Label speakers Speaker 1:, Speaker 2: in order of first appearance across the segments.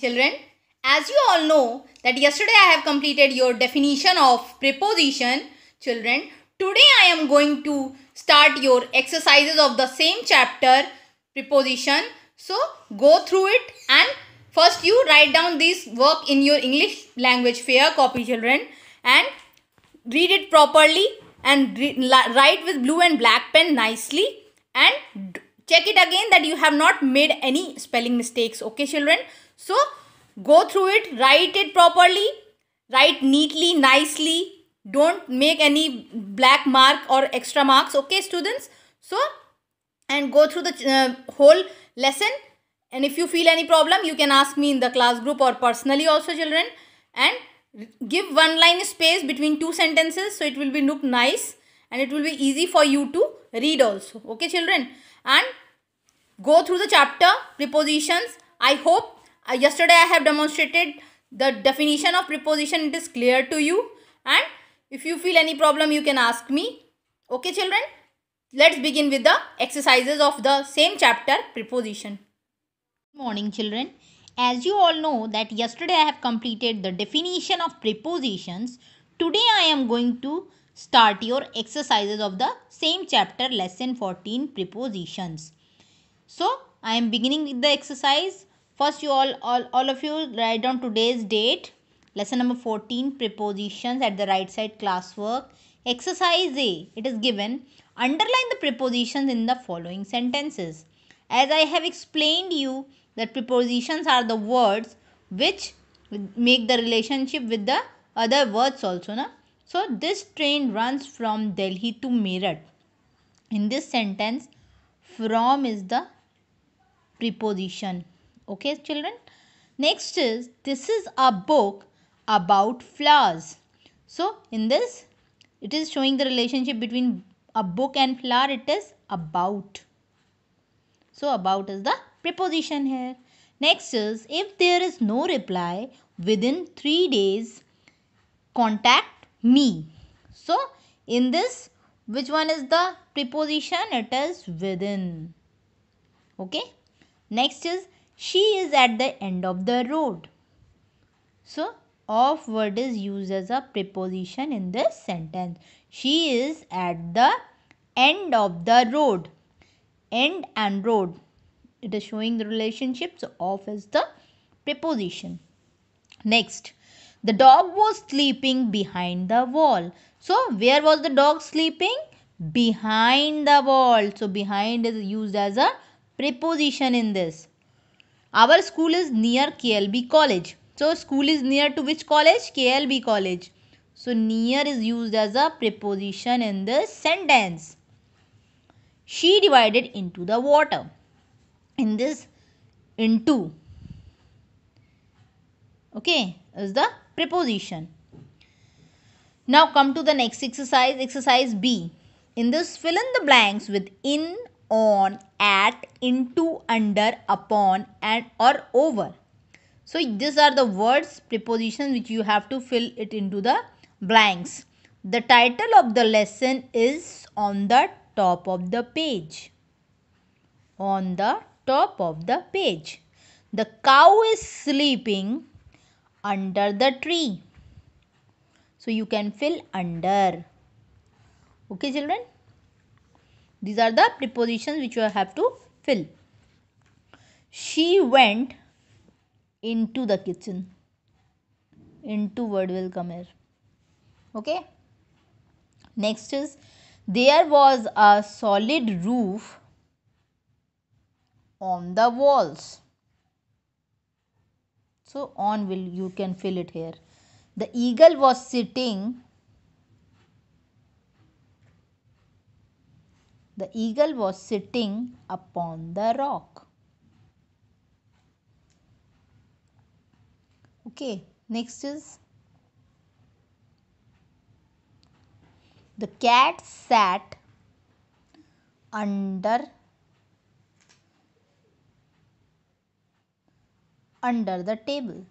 Speaker 1: Children, as you all know that yesterday I have completed your definition of preposition. Children, today I am going to start your exercises of the same chapter preposition. So go through it and first you write down this work in your English language fair copy children and read it properly and write with blue and black pen nicely and check it again that you have not made any spelling mistakes okay children so go through it write it properly write neatly nicely don't make any black mark or extra marks okay students so and go through the uh, whole lesson and if you feel any problem you can ask me in the class group or personally also children and give one line space between two sentences so it will be look nice and it will be easy for you to read also okay children and go through the chapter prepositions. I hope uh, yesterday I have demonstrated the definition of preposition. It is clear to you and if you feel any problem you can ask me. Okay children, let's begin with the exercises of the same chapter preposition. Morning children. As you all know that yesterday I have completed the definition of prepositions. Today I am going to Start your exercises of the same chapter lesson 14 prepositions. So I am beginning with the exercise. First you all, all, all of you write down today's date. Lesson number 14 prepositions at the right side classwork. Exercise A. It is given. Underline the prepositions in the following sentences. As I have explained you that prepositions are the words which make the relationship with the other words also. Na? So this train runs from Delhi to Meerut. In this sentence, from is the preposition. Okay, children. Next is this is a book about flowers. So in this, it is showing the relationship between a book and flower. It is about. So about is the preposition here. Next is if there is no reply within three days, contact me. So, in this, which one is the preposition? It is within. Okay. Next is, she is at the end of the road. So, of word is used as a preposition in this sentence. She is at the end of the road. End and road. It is showing the relationship. So, of is the preposition. Next, the dog was sleeping behind the wall. So, where was the dog sleeping? Behind the wall. So, behind is used as a preposition in this. Our school is near KLB College. So, school is near to which college? KLB College. So, near is used as a preposition in this sentence. She divided into the water. In this, into. Okay, is the preposition. Now come to the next exercise, exercise B. In this, fill in the blanks with in, on, at, into, under, upon and or over. So these are the words, prepositions which you have to fill it into the blanks. The title of the lesson is on the top of the page. On the top of the page. The cow is sleeping under the tree so you can fill under okay children these are the prepositions which you have to fill she went into the kitchen into word will come here okay next is there was a solid roof on the walls so on will you can fill it here the eagle was sitting the eagle was sitting upon the rock okay next is the cat sat under under the table.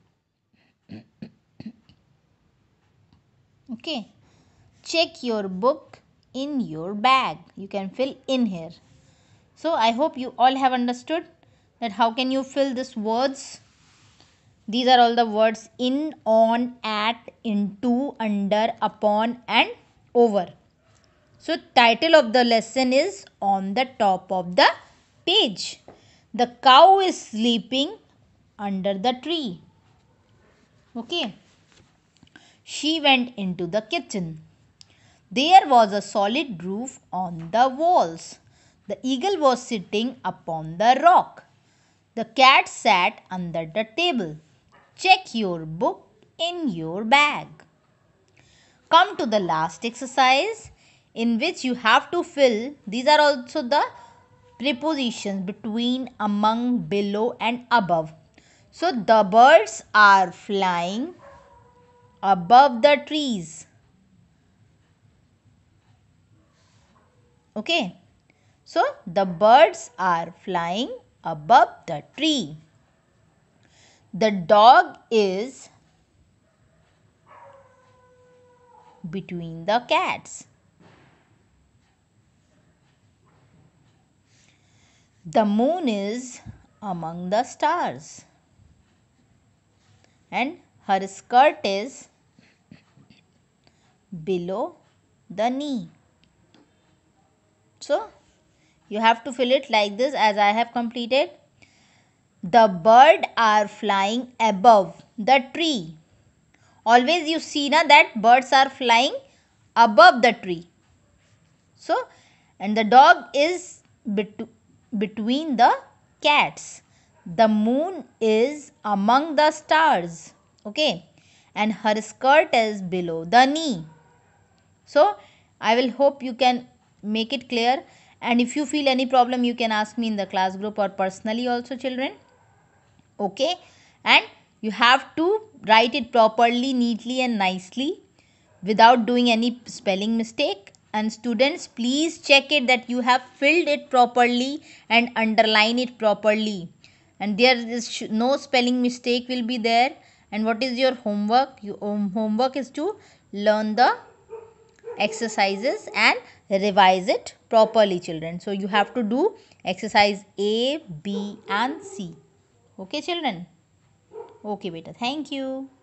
Speaker 1: okay. Check your book in your bag. You can fill in here. So I hope you all have understood that how can you fill these words. These are all the words in, on, at, into, under, upon and over. So title of the lesson is on the top of the page. The cow is sleeping under the tree. Okay. She went into the kitchen. There was a solid roof on the walls. The eagle was sitting upon the rock. The cat sat under the table. Check your book in your bag. Come to the last exercise in which you have to fill. These are also the prepositions between, among, below and above. So the birds are flying above the trees. Okay. So the birds are flying above the tree. The dog is between the cats. The moon is among the stars and her skirt is below the knee. So you have to fill it like this as I have completed. The bird are flying above the tree. Always you see na that birds are flying above the tree. So and the dog is bet between the cats the moon is among the stars okay and her skirt is below the knee so i will hope you can make it clear and if you feel any problem you can ask me in the class group or personally also children okay and you have to write it properly neatly and nicely without doing any spelling mistake and students please check it that you have filled it properly and underline it properly and there is no spelling mistake will be there and what is your homework your um, homework is to learn the exercises and revise it properly children so you have to do exercise a b and c okay children okay beta thank you